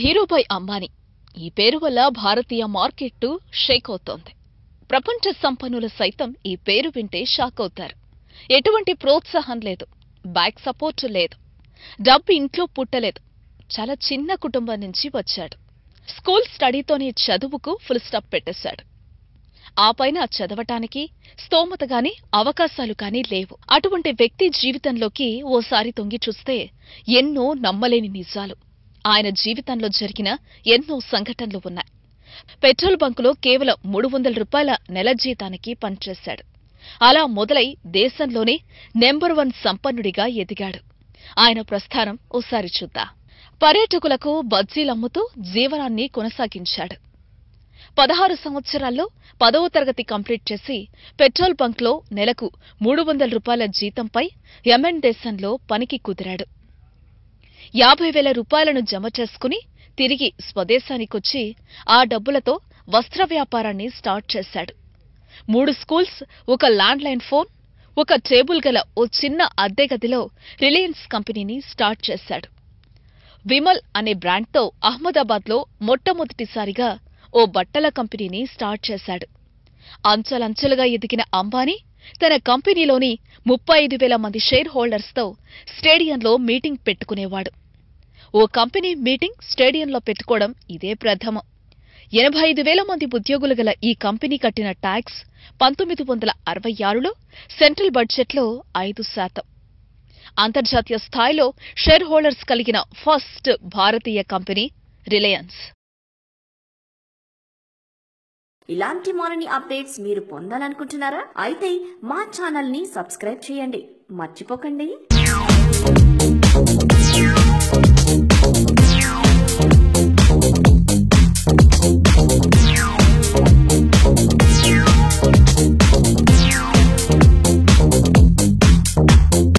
ధీరూభాయ్ అంబానీ ఈ పేరు వల్ల భారతీయ మార్కెట్టు షేక్ అవుతోంది ప్రపంచ సంపన్నులు సైతం ఈ పేరు వింటే షాక్ అవుతారు ఎటువంటి ప్రోత్సాహం లేదు బ్యాక్ సపోర్ట్ లేదు డబ్బు ఇంట్లో పుట్టలేదు చాలా చిన్న కుటుంబం నుంచి వచ్చాడు స్కూల్ స్టడీతోనే చదువుకు ఫుల్ స్టాప్ పెట్టేశాడు ఆ పైన చదవటానికి స్తోమత గాని అవకాశాలు కానీ లేవు అటువంటి వ్యక్తి జీవితంలోకి ఓసారి తొంగి చూస్తే ఎన్నో నమ్మలేని నిజాలు ఆయన జీవితంలో జరిగిన ఎన్నో సంఘటనలు ఉన్నాయి పెట్రోల్ బంకులో కేవలం మూడు వందల రూపాయల నెల జీతానికి పనిచేశాడు అలా మొదలై దేశంలోనే నెంబర్ వన్ సంపన్నుడిగా ఎదిగాడు ఆయన ప్రస్థానం ఓసారి చూద్దా పర్యాటకులకు బజ్జీలమ్ముతూ జీవనాన్ని కొనసాగించాడు పదహారు సంవత్సరాల్లో పదవ తరగతి కంప్లీట్ చేసి పెట్రోల్ బంక్లో నెలకు మూడు వందల రూపాయల జీతంపై యమెన్ దేశంలో పనికి కుదిరాడు యాభై వేల రూపాయలను జమ చేసుకుని తిరిగి స్వదేశానికొచ్చి ఆ డబ్బులతో వస్త్ర వ్యాపారాన్ని స్టార్ట్ చేశాడు మూడు స్కూల్స్ ఒక ల్యాండ్ లైన్ ఫోన్ ఒక టేబుల్ గల ఓ చిన్న అద్దె గదిలో రిలయన్స్ కంపెనీని స్టార్ట్ చేశాడు విమల్ అనే బ్రాండ్తో అహ్మదాబాద్లో మొట్టమొదటిసారిగా ఓ బట్టల కంపెనీని స్టార్ట్ చేశాడు అంచలంచెలుగా ఎదిగిన అంబానీ తన కంపెనీలోని ముప్పై ఐదు వేల మంది షేర్ హోల్డర్స్తో స్టేడియంలో మీటింగ్ పెట్టుకునేవాడు ఓ కంపెనీ మీటింగ్ స్టేడియంలో పెట్టుకోవడం ఇదే ప్రథమం ఎనభై ఐదు వేల మంది ఉద్యోగులు గల ఈ కంపెనీ కట్టిన ట్యాక్స్ పంతొమ్మిది వందల అరవై ఆరులో సెంట్రల్ బడ్జెట్లో ఐదు శాతం అంతర్జాతీయ స్థాయిలో షేర్ హోల్డర్స్ కలిగిన ఫస్ట్ భారతీయ కంపెనీ రిలయన్స్ ఇలాంటి మరిన్ని అప్డేట్స్ మీరు పొందాలనుకుంటున్నారా అయితే మా ఛానల్ ని సబ్స్క్రైబ్ చేయండి మర్చిపోకండి